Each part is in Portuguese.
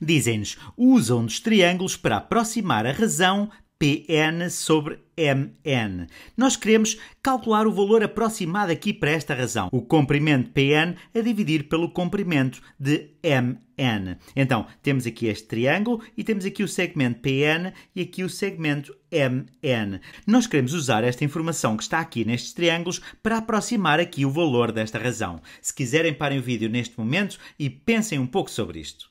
Dizem-nos, usam dos triângulos para aproximar a razão PN sobre MN. Nós queremos calcular o valor aproximado aqui para esta razão. O comprimento PN a dividir pelo comprimento de MN. Então, temos aqui este triângulo e temos aqui o segmento PN e aqui o segmento MN. Nós queremos usar esta informação que está aqui nestes triângulos para aproximar aqui o valor desta razão. Se quiserem, parem o vídeo neste momento e pensem um pouco sobre isto.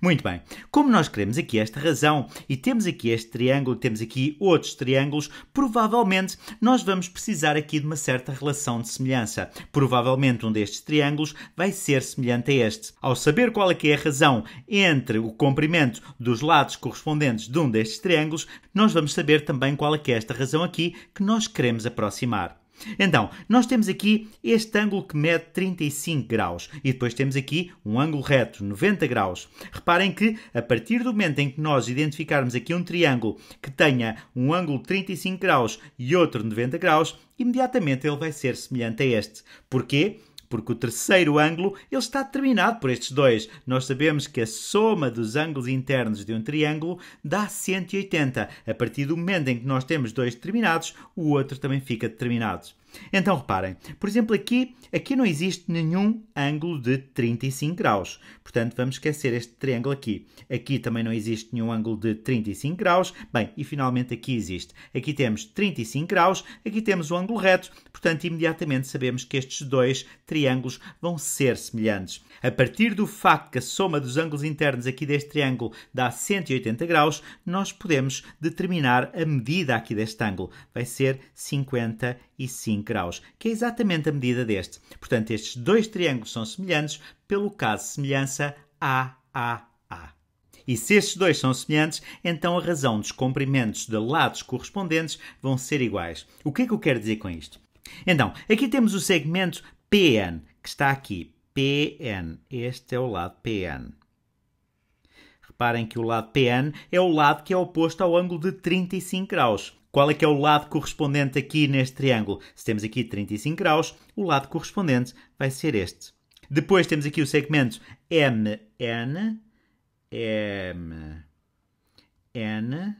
Muito bem. Como nós queremos aqui esta razão e temos aqui este triângulo, temos aqui outros triângulos, provavelmente nós vamos precisar aqui de uma certa relação de semelhança. Provavelmente um destes triângulos vai ser semelhante a este. Ao saber qual é que é a razão entre o comprimento dos lados correspondentes de um destes triângulos, nós vamos saber também qual é que é esta razão aqui que nós queremos aproximar. Então, nós temos aqui este ângulo que mede 35 graus e depois temos aqui um ângulo reto, 90 graus. Reparem que a partir do momento em que nós identificarmos aqui um triângulo que tenha um ângulo 35 graus e outro 90 graus, imediatamente ele vai ser semelhante a este. Porquê? porque o terceiro ângulo ele está determinado por estes dois. Nós sabemos que a soma dos ângulos internos de um triângulo dá 180. A partir do momento em que nós temos dois determinados, o outro também fica determinado. Então reparem, por exemplo, aqui, aqui não existe nenhum ângulo de 35 graus. Portanto, vamos esquecer este triângulo aqui. Aqui também não existe nenhum ângulo de 35 graus. Bem, e finalmente aqui existe. Aqui temos 35 graus, aqui temos o ângulo reto. Portanto, imediatamente sabemos que estes dois triângulos vão ser semelhantes. A partir do facto que a soma dos ângulos internos aqui deste triângulo dá 180 graus, nós podemos determinar a medida aqui deste ângulo. Vai ser 50 e graus, que é exatamente a medida deste. Portanto, estes dois triângulos são semelhantes pelo caso de semelhança AAA. E se estes dois são semelhantes, então a razão dos comprimentos de lados correspondentes vão ser iguais. O que é que eu quero dizer com isto? Então, aqui temos o segmento PN, que está aqui. PN. Este é o lado PN. Reparem que o lado PN é o lado que é oposto ao ângulo de 35 graus. Qual é que é o lado correspondente aqui neste triângulo? Se temos aqui 35 graus, o lado correspondente vai ser este. Depois temos aqui o segmento MN, MN,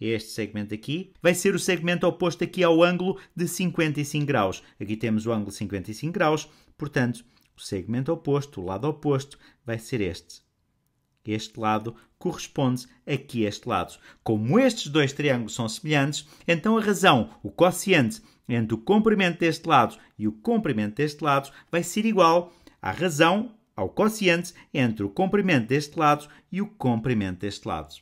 este segmento aqui, vai ser o segmento oposto aqui ao ângulo de 55 graus. Aqui temos o ângulo de 55 graus, portanto, o segmento oposto, o lado oposto, vai ser este este lado corresponde aqui a este lado. Como estes dois triângulos são semelhantes, então a razão, o quociente entre o comprimento deste lado e o comprimento deste lado vai ser igual à razão, ao quociente entre o comprimento deste lado e o comprimento deste lado.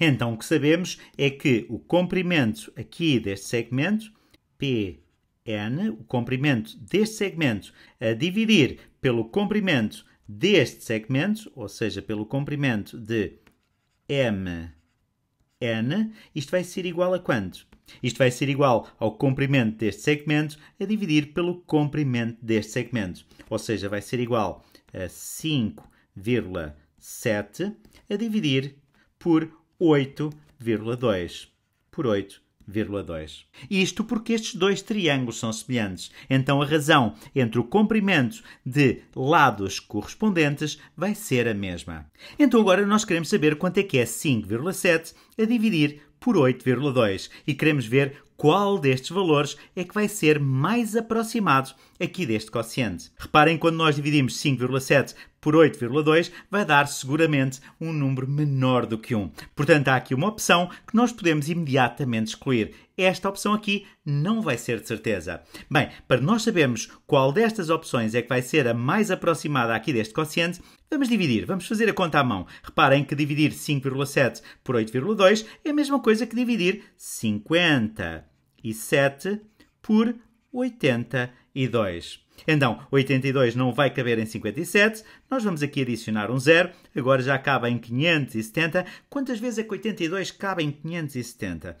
Então o que sabemos é que o comprimento aqui deste segmento, PN, o comprimento deste segmento a dividir pelo comprimento deste segmento, ou seja, pelo comprimento de mn, isto vai ser igual a quanto? Isto vai ser igual ao comprimento deste segmento a dividir pelo comprimento deste segmento, ou seja, vai ser igual a 5,7 a dividir por 8,2 por 8 0,2. Isto porque estes dois triângulos são semelhantes, então a razão entre o comprimento de lados correspondentes vai ser a mesma. Então agora nós queremos saber quanto é que é 5,7 a dividir por 8,2 e queremos ver qual destes valores é que vai ser mais aproximado aqui deste quociente. Reparem, quando nós dividimos 5,7 por 8,2 vai dar seguramente um número menor do que 1. Portanto, há aqui uma opção que nós podemos imediatamente excluir. Esta opção aqui não vai ser de certeza. Bem, para nós sabermos qual destas opções é que vai ser a mais aproximada aqui deste quociente, vamos dividir, vamos fazer a conta à mão. Reparem que dividir 5,7 por 8,2 é a mesma coisa que dividir 57 por 82. Então, 82 não vai caber em 57, nós vamos aqui adicionar um zero, agora já acaba em 570. Quantas vezes é que 82 cabe em 570?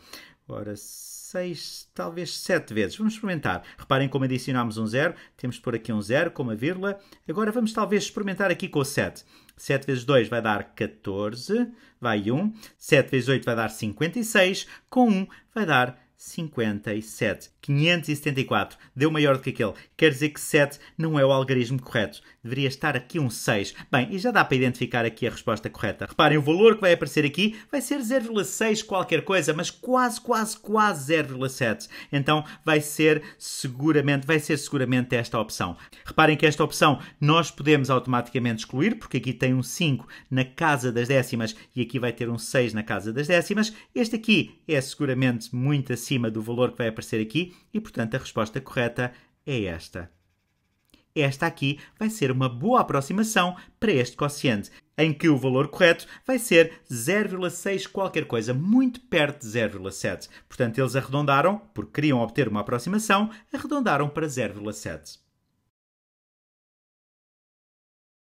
Ora, 6, talvez 7 vezes. Vamos experimentar. Reparem como adicionámos um zero, temos por aqui um zero com uma vírgula. Agora vamos talvez experimentar aqui com o 7. 7 vezes 2 vai dar 14, vai 1. 7 vezes 8 vai dar 56, com 1 vai dar 57. 574 deu maior do que aquele. Quer dizer que 7 não é o algarismo correto. Deveria estar aqui um 6. Bem, e já dá para identificar aqui a resposta correta. Reparem, o valor que vai aparecer aqui vai ser 0,6 qualquer coisa, mas quase, quase, quase 0,7. Então vai ser seguramente, vai ser seguramente esta opção. Reparem que esta opção nós podemos automaticamente excluir, porque aqui tem um 5 na casa das décimas e aqui vai ter um 6 na casa das décimas. Este aqui é seguramente muito acima acima do valor que vai aparecer aqui e, portanto, a resposta correta é esta. Esta aqui vai ser uma boa aproximação para este quociente, em que o valor correto vai ser 0,6 qualquer coisa, muito perto de 0,7. Portanto, eles arredondaram, porque queriam obter uma aproximação, arredondaram para 0,7.